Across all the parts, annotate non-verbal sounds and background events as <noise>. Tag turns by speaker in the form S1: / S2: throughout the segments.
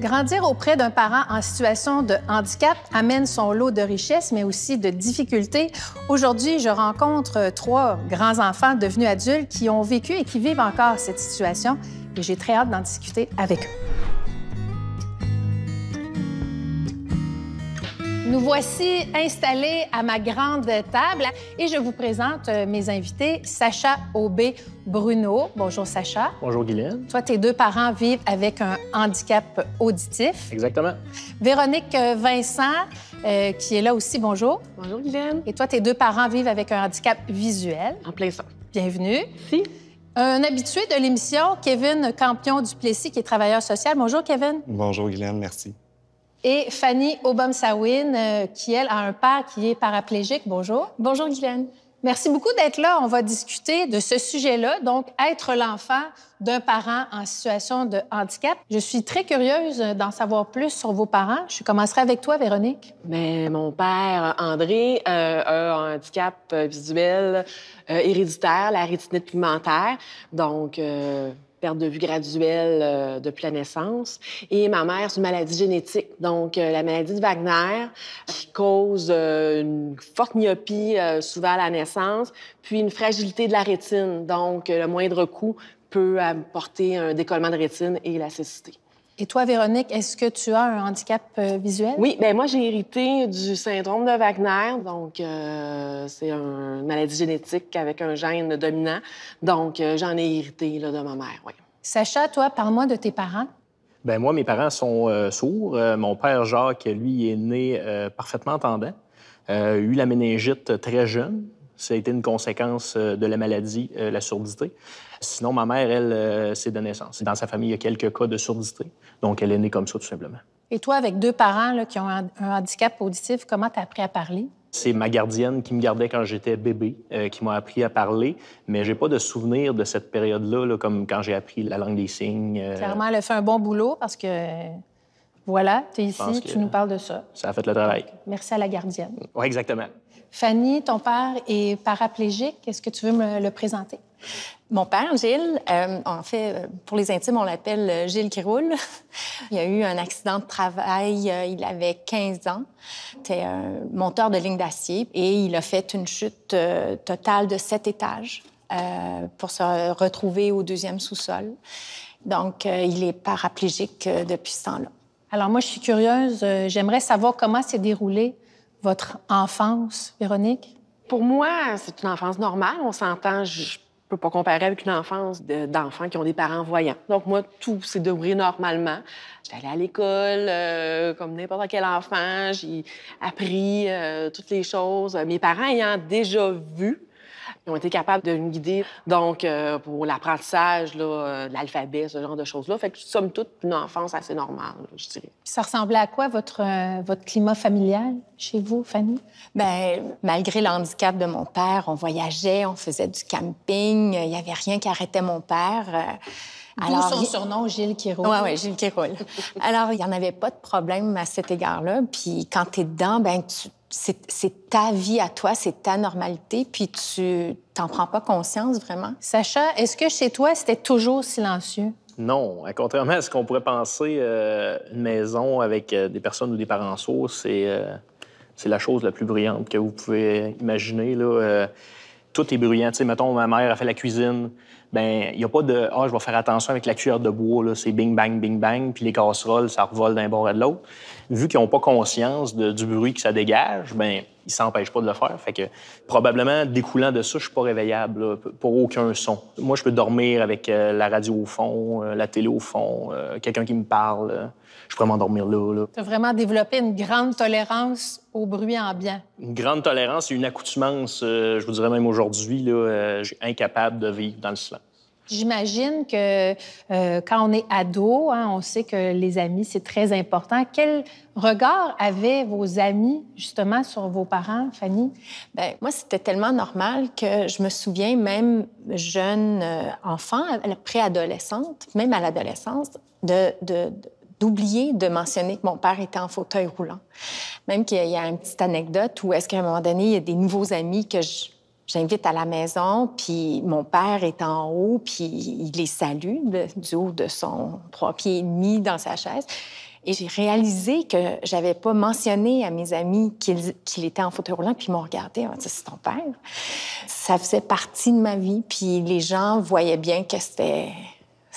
S1: Grandir auprès d'un parent en situation de handicap amène son lot de richesses, mais aussi de difficultés. Aujourd'hui, je rencontre trois grands-enfants devenus adultes qui ont vécu et qui vivent encore cette situation et j'ai très hâte d'en discuter avec eux. Nous voici installés à ma grande table et je vous présente euh, mes invités, Sacha Aubé Bruno. Bonjour Sacha.
S2: Bonjour Guylaine.
S1: Toi, tes deux parents vivent avec un handicap auditif. Exactement. Véronique euh, Vincent, euh, qui est là aussi, bonjour. Bonjour Guylaine. Et toi, tes deux parents vivent avec un handicap visuel. En plein ça. Bienvenue. Si. Un habitué de l'émission, Kevin Campion-Duplessis, qui est travailleur social. Bonjour Kevin.
S3: Bonjour Guylaine, merci.
S1: Et Fanny Obomsawin, euh, qui, elle, a un père qui est paraplégique. Bonjour. Bonjour, Guylaine. Merci beaucoup d'être là. On va discuter de ce sujet-là, donc être l'enfant d'un parent en situation de handicap. Je suis très curieuse d'en savoir plus sur vos parents. Je commencerai avec toi, Véronique.
S4: Mais ben, mon père, André, euh, a un handicap euh, visuel héréditaire, la rétinite pigmentaire. Donc, perte de vue graduelle euh, de naissance. Et ma mère, c'est une maladie génétique, donc euh, la maladie de Wagner, qui cause euh, une forte myopie souvent à la naissance, puis une fragilité de la rétine. Donc, le moindre coup peut apporter un décollement de rétine et la cécité. Et toi, Véronique, est-ce que tu
S1: as un handicap euh, visuel? Oui,
S4: bien moi, j'ai hérité du syndrome de Wagner. Donc, euh, c'est une maladie génétique avec un gène dominant. Donc, euh, j'en ai
S1: hérité là, de ma mère, oui. Sacha, toi, parle-moi de tes parents.
S2: Bien, moi, mes parents sont sourds. mon père, Jacques, lui, est né parfaitement entendant. a eu la méningite très jeune. Ça a été une conséquence euh, de la maladie, euh, la surdité. Sinon, ma mère, elle, c'est euh, de naissance. Dans sa famille, il y a quelques cas de surdité. Donc, elle est née comme ça, tout simplement.
S1: Et toi, avec deux parents qui ont un, handicap auditif, comment tu as appris à parler?
S2: C'est ma gardienne qui me gardait quand j'étais bébé, qui m'a appris à parler, mais j'ai pas de souvenir de cette période-là, comme quand j'ai appris la langue des signes. Clairement,
S1: elle a fait un bon boulot parce que voilà, tu es ici, tu nous parles de ça.
S2: Ça a fait le travail.
S1: merci à la gardienne. Oui, exactement. Fanny, ton père est paraplégique. Est-ce que tu veux me le présenter? Mon père,
S5: Gilles, euh, en fait, euh, pour les intimes, on l'appelle euh, Gilles qui roule. <laughs> il a eu un accident de travail, il avait 15 ans. C'était un monteur de ligne d'acier et il a fait une chute totale de 7 étages pour se retrouver au deuxième sous-sol. Donc, il est paraplégique depuis ce temps-là.
S1: Alors, moi, je suis curieuse. J'aimerais savoir comment s'est déroulé votre enfance, Véronique? Pour moi, c'est une enfance normale. On s'entend, je peux pas comparer avec une enfance
S4: d'enfants qui ont des parents voyants. Donc, moi, tout s'est déroulé normalement. J'allais à l'école euh, comme n'importe quel enfant. J'ai appris euh, toutes les choses. Euh, mes parents ayant déjà vu ils ont été capables de nous guider, donc, euh, pour l'apprentissage, là, euh, de l'alphabet, ce genre de choses-là. Fait que, somme toute, une enfance assez normale, je dirais.
S1: Ça ressemblait à quoi, votre, euh, votre climat familial chez vous, Fanny? Bien,
S5: malgré l'handicap de mon père, on voyageait, on faisait du camping. Il n'y avait rien qui arrêtait mon père. Alors, son surnom, Gilles qui Oui, oui, Gilles qui Alors, il n'y en avait pas de problème à cet égard-là. Puis quand tu es dedans, ben, tu c'est ta vie à toi, c'est ta normalité, puis tu t'en prends pas conscience vraiment. Sacha, est-ce que chez
S1: toi, c'était toujours silencieux?
S2: Non. Euh, contrairement à ce qu'on pourrait penser, euh, une maison avec euh, des personnes ou des parents sourds, c'est la chose la plus brillante que vous pouvez imaginer. Là, tout est bruyant. Tu mettons, ma mère a fait la cuisine. Ben, il n'y a pas de Ah, je vais faire attention avec la cuillère de bois, là. C'est bing, bang, bing, bang. Puis les casseroles, ça revole d'un bord à de l'autre. Vu qu'ils n'ont pas conscience du bruit que ça dégage, ben, ils s'empêchent pas de le faire. Fait que probablement, découlant de ça, je suis pas réveillable pour aucun son. Moi, je peux dormir avec euh, la radio au fond, euh, la télé au fond, euh, quelqu'un qui me parle je pourrais m'endormir là. là.
S1: Tu as vraiment développé une grande tolérance au bruit ambiant.
S2: Une grande tolérance et une accoutumance, euh, je vous dirais même aujourd'hui, euh, incapable de vivre dans le silence.
S1: J'imagine que euh, quand on est ado, hein, on sait que les amis, c'est très important. Quel regard avaient vos amis justement sur vos parents, Fanny?
S5: Bien, moi, c'était tellement normal que je me souviens, même jeune enfant, préadolescente, même à l'adolescence, de, de d'oublier de mentionner que mon père était en fauteuil roulant. Même qu'il y a une petite anecdote où est-ce qu'à un moment donné, il y a des nouveaux amis que j'invite à la maison, puis mon père est en haut, puis il les salue du haut de son trois pieds et demi dans sa chaise. Et j'ai réalisé que j'avais pas mentionné à mes amis qu'il, était en fauteuil roulant, puis ils m'ont regardé. C'est ton père. Ça faisait partie de ma vie, puis les gens voyaient bien que c'était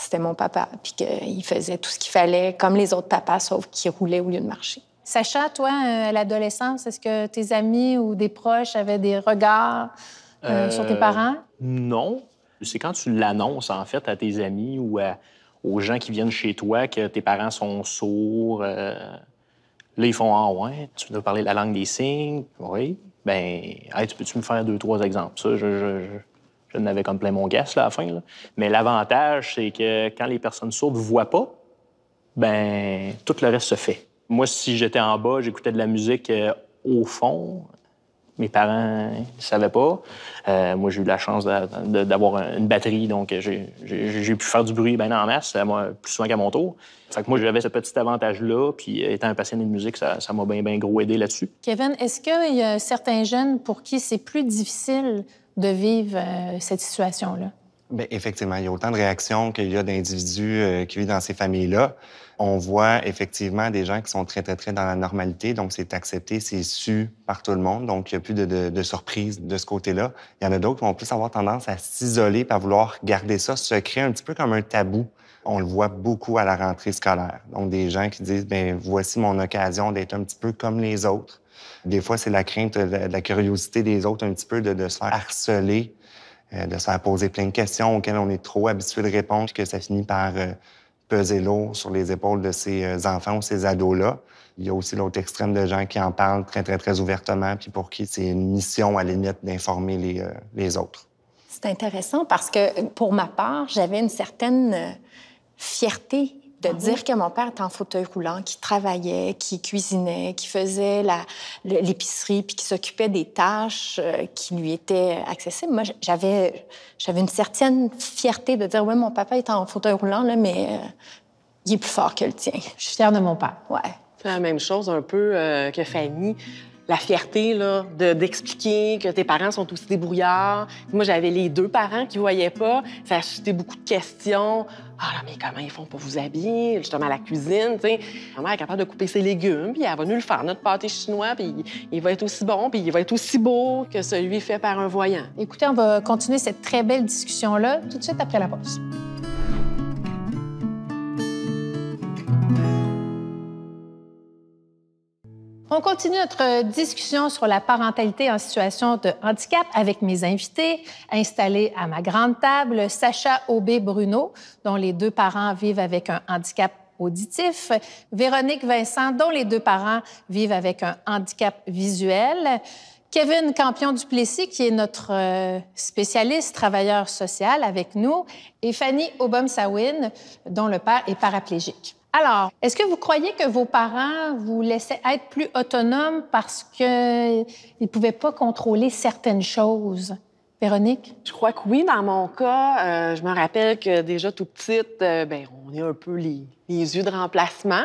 S5: c'était mon papa, puis qu'il euh, faisait tout ce qu'il fallait, comme les autres papas, sauf qu'il roulait au lieu de marcher.
S1: Sacha, toi, euh, à l'adolescence, est-ce que tes amis ou des proches avaient des regards euh, sur tes parents?
S2: Non. C'est quand tu l'annonces, en fait, à tes amis ou aux gens qui viennent chez toi que tes parents sont sourds. Là, ils font Ah, ouais, tu dois parler la langue des signes. Oui. Ben, hey, tu peux-tu me faire deux, trois exemples? Ça, je n'avais comme plein mon gas là, à la fin. Mais l'avantage, c'est que quand les personnes sourdes ne voient pas, ben tout le reste se fait. Moi, si j'étais en bas, j'écoutais de la musique euh, au fond. Mes parents ne savaient pas. Euh, moi, j'ai eu la chance d'avoir une batterie, donc j'ai pu faire du bruit bien en masse, plus souvent qu'à mon tour. Fait que moi, j'avais ce petit avantage-là, puis euh, étant un passionné de musique, ça m'a bien, bien gros aidé là-dessus.
S1: Kevin, est-ce qu'il y a certains jeunes pour qui c'est plus difficile de vivre euh, cette situation-là?
S3: Ben, effectivement, il y a autant de réactions qu'il y a d'individus euh, qui vivent dans ces familles-là. On voit effectivement des gens qui sont très, très, très dans la normalité, donc c'est accepté, c'est su par tout le monde, donc il n'y a plus de, de, de surprise de ce côté-là. Il y en a d'autres qui vont plus avoir tendance à s'isoler, à vouloir garder ça secret, un petit peu comme un tabou on le voit beaucoup à la rentrée scolaire. Donc, des gens qui disent, ben voici mon occasion d'être un petit peu comme les autres. Des fois, c'est la crainte, de la curiosité des autres, un petit peu de, se faire harceler, euh, de se faire poser plein de questions auxquelles on est trop habitué de répondre, que ça finit par euh, peser lourd sur les épaules de ces euh, enfants ou ces ados-là. Il y a aussi l'autre extrême de gens qui en parlent très, très, très ouvertement, puis pour qui c'est une mission, à limite, d'informer les, les autres.
S5: C'est intéressant parce que, pour ma part, j'avais une certaine fierté de ah dire que mon père était en fauteuil roulant, qui travaillait, qui cuisinait, qui faisait l'épicerie, puis qui s'occupait des tâches euh, qui lui étaient accessibles. Moi, j'avais, j'avais une certaine fierté de dire, oui, mon papa est en fauteuil roulant, là, mais euh, il est plus fort que le tien. Je suis fière de mon père. Ouais.
S4: C'est la même chose un peu euh, que Fanny la fierté d'expliquer que tes parents sont aussi débrouillards. Moi, j'avais les deux parents qui voyaient pas. Ça a suscité beaucoup de questions. Ah là, mais comment ils font pour vous habiller? Justement, à la cuisine, tu sais. Ma mère est capable de couper ses légumes, puis elle va nous le faire, notre pâté chinois, puis il va être aussi bon, puis il va être aussi beau que celui fait par un voyant.
S1: Écoutez, on va continuer cette très belle discussion-là tout de suite après la pause. On continue notre euh, discussion sur la parentalité en situation de handicap avec mes invités, installés à ma grande table, Sacha Aubé-Bruno, dont les deux parents vivent avec un handicap auditif, Véronique Vincent, dont les deux parents vivent avec un handicap visuel, Kevin Campion-Duplessis, qui est notre euh, spécialiste travailleur social avec nous, et Fanny Obom-Sawin, dont le père est paraplégique. Alors, est-ce que vous croyez que vos parents vous laissaient être plus autonomes parce qu'ils ne pouvaient pas contrôler certaines choses? Véronique? Je crois que oui, dans mon cas. Euh, je me rappelle
S4: que déjà tout petite, euh, ben, on est un peu les, les yeux de remplacement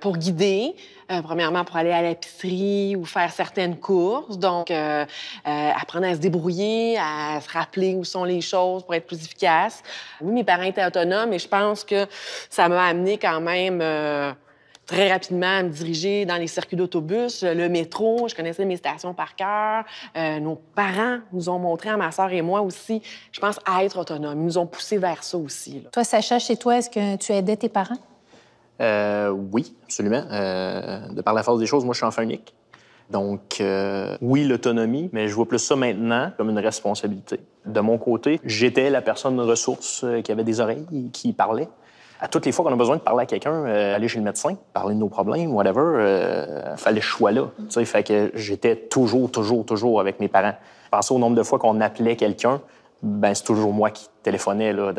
S4: pour guider. Euh, premièrement, pour aller à l'épicerie ou faire certaines courses. Donc, euh, apprendre à se débrouiller, à se rappeler où sont les choses pour être plus efficace. Oui, mes parents étaient autonomes et je pense que ça m'a amené quand même très rapidement à me diriger dans les circuits d'autobus, euh, le métro. Je connaissais mes stations par cœur. Euh, nos parents nous ont montré, à ma sœur et moi aussi, je pense, à être autonome. Ils nous ont poussé vers ça
S2: aussi.
S1: Toi, Sacha, chez toi, est-ce que tu aidais tes parents?
S2: Euh, oui, absolument. de par la force des choses, moi, je suis enfant unique. Donc, oui, l'autonomie, mais je vois plus ça maintenant comme une responsabilité. De mon côté, j'étais la personne ressource qui avait des oreilles, qui parlait, à toutes les fois qu'on a besoin de parler à quelqu'un, euh, aller chez le médecin, parler de nos problèmes, whatever, il euh, fallait ce choix-là. Ça Fait que j'étais toujours, toujours, toujours avec mes parents. Pensez au nombre de fois qu'on appelait quelqu'un, ben c'est toujours moi qui téléphonais là,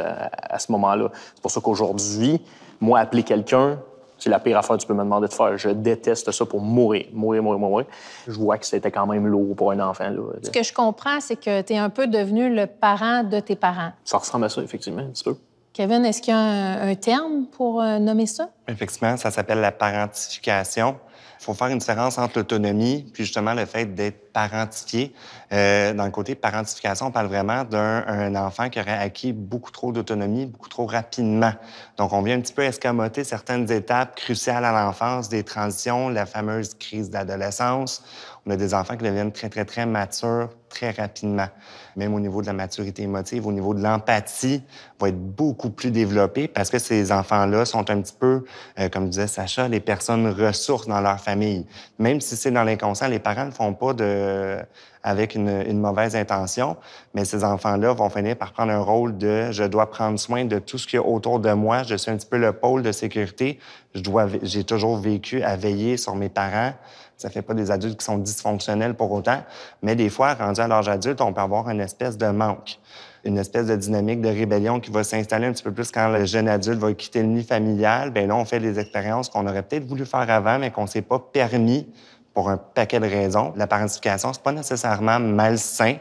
S2: à, ce moment-là. C'est pour ça qu'aujourd'hui, moi, appeler quelqu'un, c'est la pire affaire que tu peux me demander de faire. Je déteste ça pour mourir, mourir, mourir, mourir. Je vois que c'était quand même lourd pour un enfant. Là. Ce
S1: que je comprends, c'est que tu es un peu devenu le parent de tes parents.
S3: Ça ressemble à ça, effectivement, un petit peu.
S1: Kevin, est-ce qu'il y a un, terme pour euh, nommer ça?
S3: Effectivement, ça s'appelle la parentification. Il faut faire une différence entre l'autonomie puis justement le fait d'être parentifié. Euh, dans le côté parentification, on parle vraiment d'un enfant qui aurait acquis beaucoup trop d'autonomie, beaucoup trop rapidement. Donc, on vient un petit peu escamoter certaines étapes cruciales à l'enfance, des transitions, la fameuse crise d'adolescence. On a des enfants qui deviennent très, très, très matures très rapidement. Même au niveau de la maturité émotive, au niveau de l'empathie, va être beaucoup plus développé parce que ces enfants-là sont un petit peu, euh, comme disait Sacha, les personnes ressources dans leur famille. Même si c'est dans l'inconscient, les parents ne font pas de euh, avec une, mauvaise intention, mais ces enfants-là vont finir par prendre un rôle de je dois prendre soin de tout ce qui est autour de moi, je suis un petit peu le pôle de sécurité, je dois, j'ai toujours vécu à veiller sur mes parents. Ça fait pas des adultes qui sont dysfonctionnels pour autant, mais des fois, rendu à l'âge adulte, on peut avoir une espèce de manque une espèce de dynamique de rébellion qui va s'installer un petit peu plus quand le jeune adulte va quitter le nid familial. Ben là, on fait des expériences qu'on aurait peut-être voulu faire avant, mais qu'on s'est pas permis pour un paquet de raisons. La parentification, c'est pas nécessairement malsain,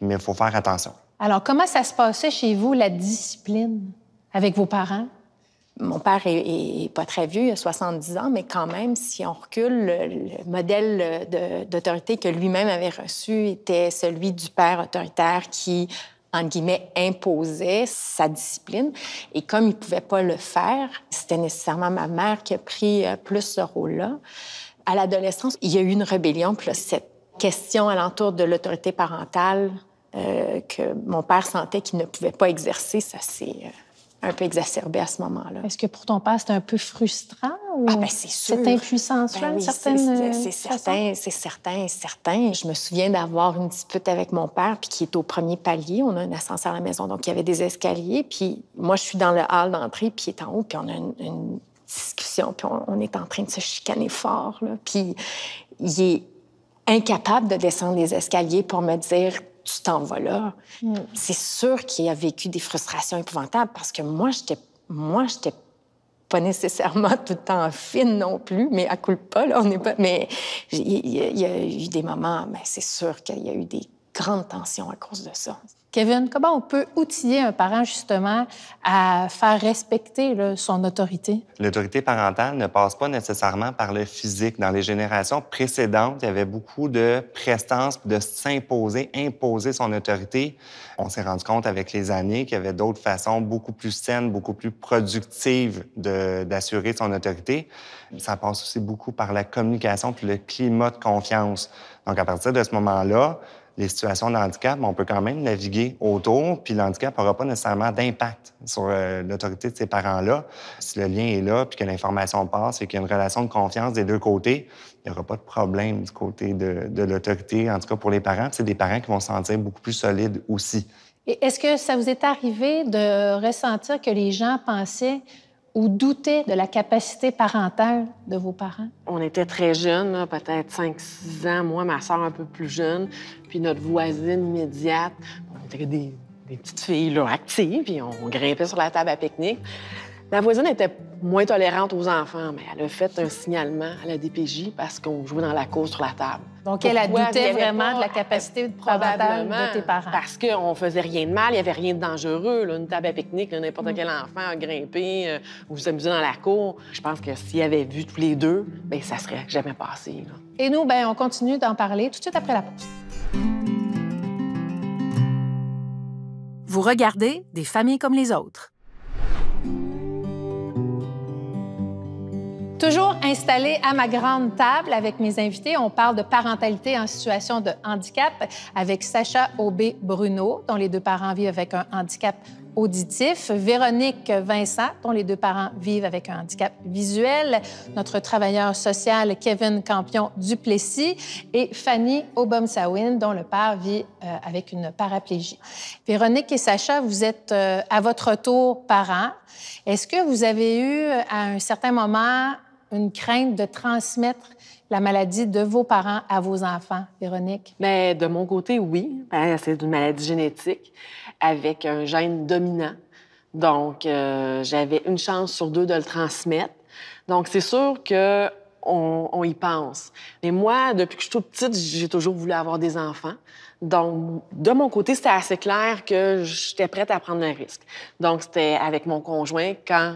S3: mais il faut faire attention.
S1: Alors, comment ça se passait chez vous, la discipline,
S5: avec vos parents? Mon père est, pas très vieux, il a 70 ans, mais quand même, si on recule, le, modèle d'autorité que lui-même avait reçu était celui du père autoritaire qui, en guillemets, imposait sa discipline. Et comme il pouvait pas le faire, c'était nécessairement ma mère qui a pris euh, plus ce rôle-là à l'adolescence, il y a eu une rébellion, puis là, cette question alentour de l'autorité parentale euh, que mon père sentait qu'il ne pouvait pas exercer, ça s'est euh, un peu exacerbé à ce moment-là.
S1: Est-ce que pour ton père, c'était un peu frustrant? Ou... Ah, ben, c'est sûr. Cette impuissance-là, ben certaine. C'est certain,
S5: c'est certain, certain. Je me souviens d'avoir une dispute avec mon père, puis qui est au premier palier. On a un ascenseur à la maison, donc il y avait des escaliers. Puis moi, je suis dans le hall d'entrée, puis il est en haut, puis on a une discussion, puis on, est en train de se chicaner fort. Là. Puis il est incapable de descendre les escaliers pour me dire tu t'en vas là. Mm. C'est sûr qu'il a vécu des frustrations épouvantables parce que moi, j'étais moi, j'étais pas nécessairement tout le temps fine non plus, mais à coup de pas, on n'est pas. Mais il y, a eu des moments, mais c'est sûr qu'il y a eu des
S1: grandes tensions à cause de ça. Kevin, comment on peut outiller un parent justement à faire respecter son autorité?
S3: L'autorité parentale ne passe pas nécessairement par le physique. Dans les générations précédentes, il y avait beaucoup de prestance de s'imposer, imposer son autorité. On s'est rendu compte avec les années qu'il y avait d'autres façons beaucoup plus saines, beaucoup plus productives d'assurer son autorité. Ça passe aussi beaucoup par la communication puis le climat de confiance. Donc à partir de ce moment-là, les situations d'handicap, mais on peut quand même naviguer autour, puis l'handicap n'aura pas nécessairement d'impact sur euh, l'autorité de ces parents-là. Si le lien est là, puis que l'information passe et qu'il y a une relation de confiance des deux côtés, il n'y aura pas de problème du côté de, de l'autorité, en tout cas pour les parents. C'est des parents qui vont se sentir beaucoup plus solides aussi.
S1: Est-ce que ça vous est arrivé de ressentir que les gens pensaient ou douter de la capacité parentale de vos parents?
S4: On était très jeunes, peut-être 5-6 ans, moi, ma soeur un peu plus jeune, puis notre voisine immédiate. On était des, des petites filles là, actives, puis on grimpait sur la table à pique-nique. La voisine était moins tolérante aux enfants, mais elle a fait un signalement à la DPJ parce qu'on jouait dans la cour sur la table. Donc, elle a douté vraiment
S1: de la capacité de probablement de tes
S4: parents. Parce qu'on faisait rien de mal, il n'y avait rien de dangereux. une table à pique-nique, n'importe mm. quel enfant a grimpé euh, Vous ou s'amusait dans la cour. Je pense que y avait vu tous les deux,
S1: bien, ça serait jamais passé. Et nous, bien, on continue d'en parler tout de suite après la pause. Vous regardez Des familles comme les autres Toujours installée à ma grande table avec mes invités, on parle de parentalité en situation de handicap avec Sacha Aubé-Bruno, dont les deux parents vivent avec un handicap auditif, Véronique Vincent, dont les deux parents vivent avec un handicap visuel, notre travailleur social Kevin Campion Duplessis et Fanny Obomsawin, dont le père vit euh, avec une paraplégie. Véronique et Sacha, vous êtes euh, à votre tour parents. Est-ce que vous avez eu à un certain moment une crainte de transmettre la maladie de vos parents à vos enfants, Véronique?
S4: Mais ben, de mon côté, oui. Ben, c'est une maladie génétique avec un gène dominant. Donc, euh, j'avais une chance sur deux de le transmettre. Donc, c'est sûr que on, y pense. Mais moi, depuis que je suis toute petite, j'ai toujours voulu avoir des enfants. Donc, de mon côté, c'était assez clair que j'étais prête à prendre un risque. Donc, c'était avec mon conjoint quand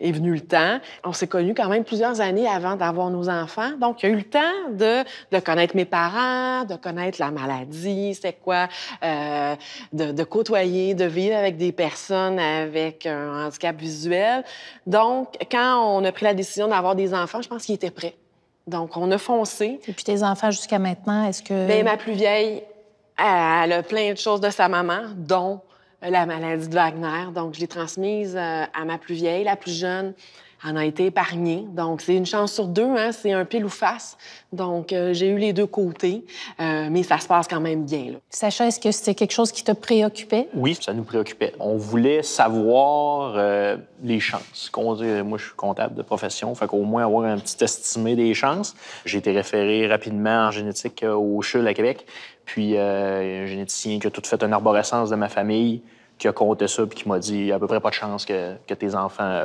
S4: est venu le temps. On s'est connus quand même plusieurs années avant d'avoir nos enfants. Donc, il y a eu le temps de, de connaître mes parents, de connaître la maladie, c'est quoi, euh, de, côtoyer, de vivre avec des personnes avec un handicap visuel. Donc, quand on a pris la décision d'avoir des enfants, je pense qu'ils étaient prêts.
S1: Donc, on a foncé. Et puis, tes enfants jusqu'à maintenant, est-ce que... Bien, ma
S4: plus vieille, elle a plein de choses de sa maman, dont la maladie de Wagner. Donc, je l'ai transmise euh, à ma plus vieille, la plus jeune en a été épargné. Donc, c'est une chance sur deux, hein, c'est un pile ou face. Donc, euh, j'ai eu les deux côtés, euh, mais ça se passe quand même bien.
S2: Là.
S1: Sacha, est-ce que c'était quelque chose qui te préoccupait?
S2: Oui, ça nous préoccupait. On voulait savoir euh, les chances. Moi, je suis comptable de profession, fait qu'au moins avoir un petit estimé des chances. J'ai été référé rapidement en génétique au CHUL à Québec, puis un généticien qui a tout fait une arborescence de ma famille, qui a compté ça, puis qui m'a dit à peu près pas de chance que, que tes enfants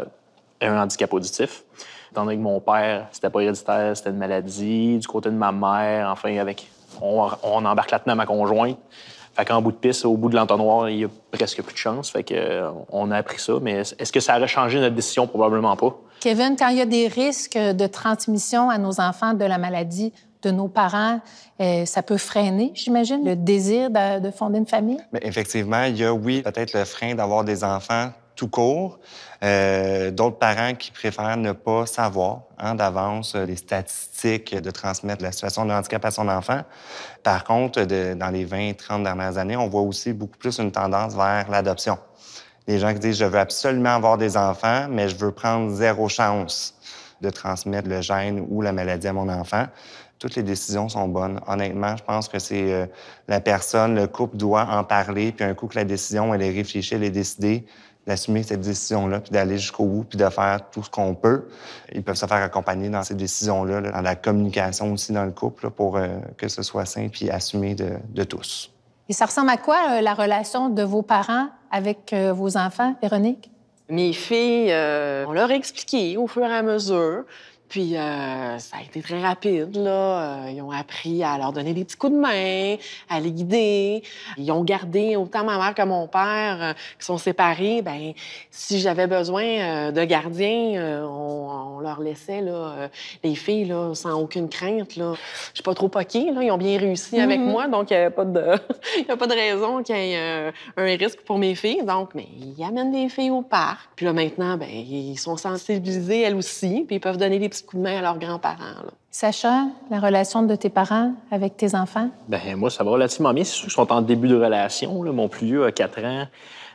S2: un handicap auditif. Étant que mon père, c'était pas héréditaire, c'était une maladie. Du côté de ma mère, enfin, avec, on, on embarque là à ma conjointe. Fait qu'en bout de piste, au bout de l'entonnoir, il y a presque plus de chance. Fait que, euh, on a appris ça. Mais est-ce que ça aurait changé notre décision? Probablement pas.
S1: Kevin, quand il y a des risques de transmission à nos enfants de la maladie de nos parents, euh, ça peut freiner, j'imagine, le désir de, fonder une famille?
S3: Mais effectivement, il y a, oui, peut-être le frein d'avoir des enfants tout court. Euh, d'autres parents qui préfèrent ne pas savoir en hein, d'avance euh, les statistiques de transmettre la situation de handicap à son enfant. Par contre, dans les 20-30 dernières années, on voit aussi beaucoup plus une tendance vers l'adoption. Les gens qui disent je veux absolument avoir des enfants, mais je veux prendre zéro chance de transmettre le gène ou la maladie à mon enfant toutes les décisions sont bonnes. Honnêtement, je pense que c'est euh, la personne, le couple doit en parler, puis un coup que la décision, elle est réfléchie, elle est décidée, d'assumer cette décision-là, puis d'aller jusqu'au bout, puis de faire tout ce qu'on peut. Ils peuvent se faire accompagner dans ces décisions-là, dans la communication aussi dans le couple, pour euh, que ce soit sain, puis assumé de, tous.
S1: Et ça ressemble à quoi euh, la relation de vos parents avec vos enfants, Véronique?
S4: Mes filles, on leur a expliqué au fur et à mesure. Puis euh, ça a été très rapide, euh, Ils ont appris à leur donner des petits coups de main, à les guider. Ils ont gardé autant ma mère que mon père, euh, qui sont séparés. Ben, si j'avais besoin de gardiens, on, leur laissait les filles sans aucune crainte. Là. Je suis pas trop poquée, Ils ont bien réussi avec mm-hmm. moi, donc il n'y a pas de, <laughs> pas de raison qu'il y ait un risque pour mes filles. Donc, mais ils amènent des filles au parc. Puis là maintenant, ben, ils sont sensibilisés elles aussi, puis ils peuvent donner des de main à leurs grands-parents.
S1: Sacha, la relation de tes parents avec tes enfants?
S2: Ben moi, ça va relativement bien. C'est sont en début de relation. Mon plus vieux a quatre ans.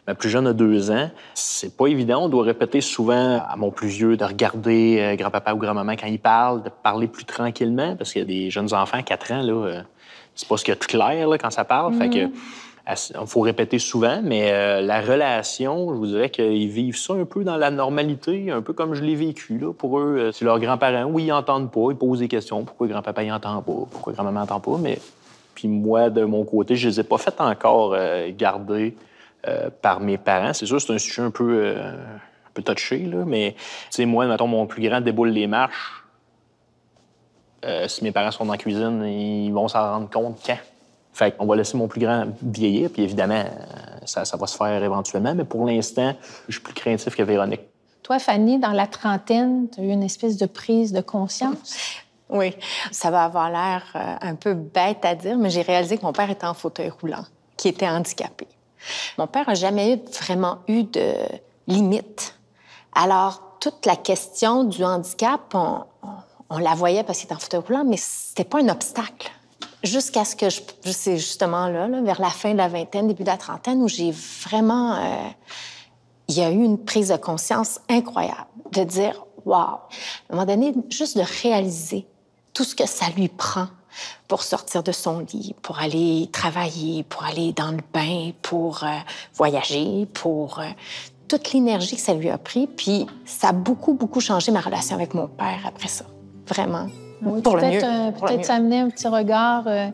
S2: Ma plus jeune a deux ans. C'est pas évident. On doit répéter souvent à mon plus vieux de regarder euh, grand-papa ou grand-maman quand ils parlent, de parler plus tranquillement, parce qu'il y a des jeunes enfants, quatre ans, là, euh, c'est pas ce qu'il y a de clair quand ça parle. Fait mhm. que il faut répéter souvent, mais euh, la relation, je vous dirais qu'ils vivent ça un peu dans la normalité, un peu comme je l'ai vécu. Pour eux, euh, c'est leurs grands-parents. Oui, ils n'entendent pas, ils posent des questions. Pourquoi grand-papa n'entend pas? Pourquoi grand-maman n'entend pas? Mais puis moi, de mon côté, je ne les ai pas fait encore euh, garder par mes parents. C'est sûr, c'est un sujet un peu, un peu touché, là, mais moi, mettons, mon plus grand déboule les marches. si mes parents sont dans la cuisine, ils vont s'en rendre compte quand? Fait va laisser mon plus grand vieillir, puis évidemment, euh, ça, va se faire éventuellement, mais pour l'instant, je suis plus craintif que Véronique.
S1: Toi, Fanny, dans la trentaine, tu as eu une espèce de prise de conscience.
S5: Oui, ça va avoir l'air euh, un peu bête à dire, mais j'ai réalisé que mon père était en fauteuil roulant, qui était handicapé. Mon père n'a jamais vraiment eu de limite. Alors, toute la question du handicap, on, la voyait parce qu'il était en fauteuil roulant, mais c'était pas un obstacle jusqu'à ce que je. C'est justement là, vers la fin de la vingtaine, début de la trentaine, où j'ai vraiment. Euh, il y a eu une prise de conscience incroyable de dire Waouh! À un moment donné, juste de réaliser tout ce que ça lui prend pour sortir de son lit, pour aller travailler, pour aller dans le bain, pour euh, voyager, pour. Euh, toute l'énergie que ça lui a pris, puis ça a beaucoup, beaucoup changé ma relation avec mon père après ça. Vraiment pour, le peut-être euh,
S1: amener un petit regard. Euh,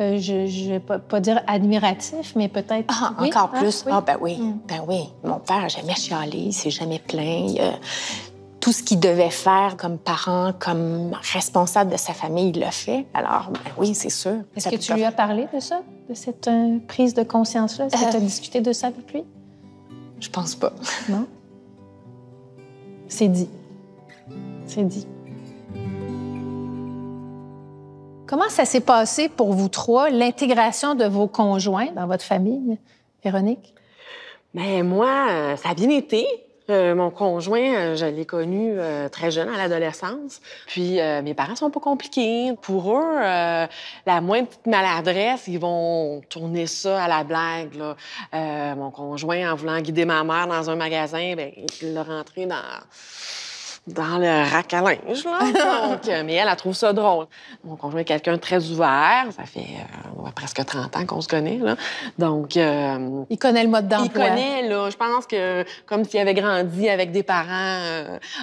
S1: euh, je ne vais pas, dire admiratif, mais peut-être. Ah, encore hein, plus. Ah, ben oui. Mm. Ben
S5: oui. Mon père, n'a jamais chialé, il s'est jamais plaint. tout ce qu'il devait faire comme parent, comme responsable de sa famille, il l'a fait. Alors, ben oui, c'est sûr.
S1: Est-ce que tu lui as parlé de ça, de cette prise de conscience-là? Est-ce que tu as discuté de ça avec lui? Je pense pas. Non? C'est dit. C'est dit. Comment ça s'est passé pour vous trois, l'intégration de vos conjoints dans votre famille, Véronique?
S4: Bien, moi, euh, ça a bien été. Euh, mon conjoint, euh, je l'ai connu très jeune, à l'adolescence. Puis mes parents sont pas compliqués. Pour eux, la moindre petite maladresse, ils vont tourner ça à la blague. mon conjoint, en voulant guider ma mère dans un magasin, bien, il l'a rentré dans dans le rack à linge. <laughs> Euh, mais elle, elle trouve ça drôle. Mon conjoint est quelqu'un de très ouvert. Ça fait euh, presque 30 ans qu'on se connaît. Là. Donc, euh, il connaît le mode d'emploi. Il connaît, là. Je pense que comme s'il avait grandi avec des parents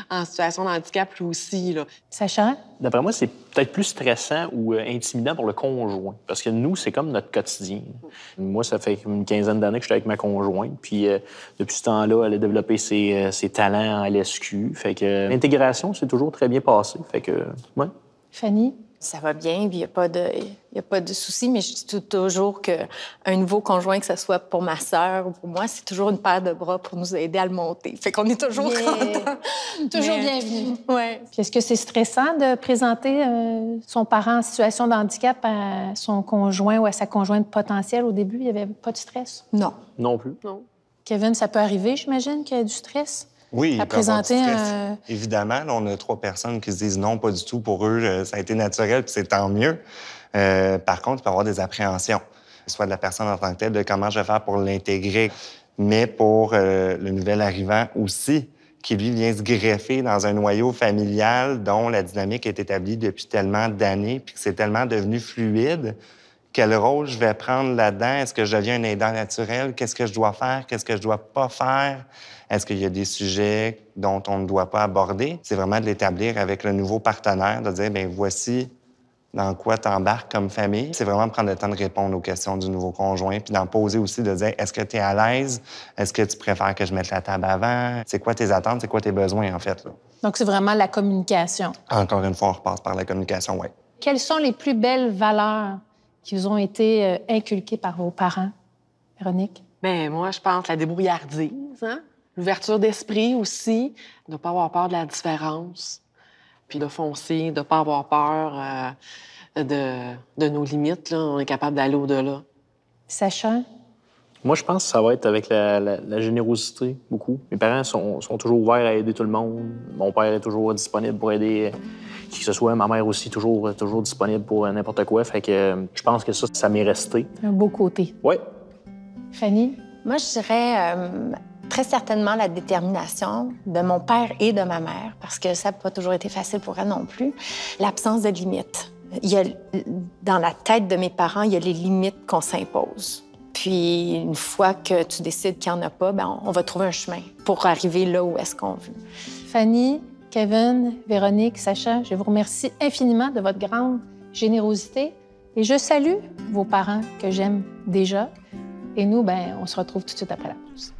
S4: en situation d'handicap, handicap, lui aussi. Là. Sacha?
S2: D'après moi, c'est peut-être plus stressant ou intimidant pour le conjoint. Parce que nous, c'est comme notre quotidien. Moi, ça fait une quinzaine d'années que je suis avec ma conjointe. Puis, depuis ce temps-là, elle a développé ses, ses talents en LSQ. Fait que, l'intégration s'est toujours très bien passée. Fait que, ouais.
S5: Fanny? Ça va bien, il n'y a pas de, y a pas de souci, mais je dis toujours qu'un nouveau conjoint, que ce soit pour ma sœur ou pour moi, c'est toujours une paire de bras pour nous aider à le monter. Fait qu'on est toujours
S1: contents.
S5: <laughs> toujours bienvenue.
S1: Ouais. est-ce que c'est stressant de présenter euh, son parent en situation de handicap à son conjoint ou à sa conjointe potentielle? Au début, il n'y avait pas de stress? Non. Non plus. Non. Kevin, ça peut arriver, j'imagine, qu'il y ait du stress? Oui, présenter
S3: Évidemment, on a trois personnes qui se disent non, pas du tout. Pour eux, euh, ça a été naturel, puis c'est tant mieux. Euh, par contre, il peut y avoir des appréhensions, soit de la personne en tant que telle, de comment je vais faire pour l'intégrer, mais pour euh, le nouvel arrivant aussi, qui lui vient se greffer dans un noyau familial dont la dynamique est établie depuis tellement d'années, puis que c'est tellement devenu fluide quel rôle je vais prendre là-dedans. Est-ce que je deviens un aidant naturel? Qu'est-ce que je dois faire? Qu'est-ce que je dois pas faire? Est-ce qu'il y a des sujets dont on ne doit pas aborder? C'est vraiment de l'établir avec le nouveau partenaire, de dire, ben voici dans quoi tu embarques comme famille. C'est vraiment prendre le temps de répondre aux questions du nouveau conjoint, puis d'en poser aussi, de dire, est-ce que tu es à l'aise? Est-ce que tu préfères que je mette la table avant? C'est quoi tes attentes? C'est quoi tes besoins, en fait?
S1: Donc, c'est vraiment la communication.
S3: Encore une fois, on repasse par la communication, oui.
S1: Quelles sont les plus belles valeurs qui vous ont été euh, inculqués par vos parents, Véronique? Bien, moi, je pense la débrouillardise, hein? l'ouverture
S4: d'esprit aussi, de ne pas avoir peur de la différence, puis de foncer, de ne pas avoir peur euh, de, nos limites. Là. On est capable d'aller au-delà.
S1: Sacha,
S2: moi, je pense que ça va être avec la, générosité, beaucoup. Mes parents sont, toujours ouverts à aider tout le monde. Mon père est toujours disponible pour aider qui que ce soit. Ma mère aussi, toujours, toujours disponible pour n'importe quoi. Fait que euh, je pense que ça, ça m'est resté. Un beau côté. Oui.
S5: Fanny? Moi, je dirais euh, très certainement la détermination de mon père et de ma mère, parce que ça n'a pas toujours été facile pour elle non plus. L'absence de limites. Il dans la tête de mes parents, il y a les limites qu'on s'impose puis une fois que tu décides qu'il n'y en a pas, ben, on va trouver un chemin pour arriver là où est-ce qu'on veut.
S1: Fanny, Kevin, Véronique, Sacha, je vous remercie infiniment de votre grande générosité et je salue vos parents que j'aime déjà. Et nous, ben, on se retrouve tout de suite après la pause.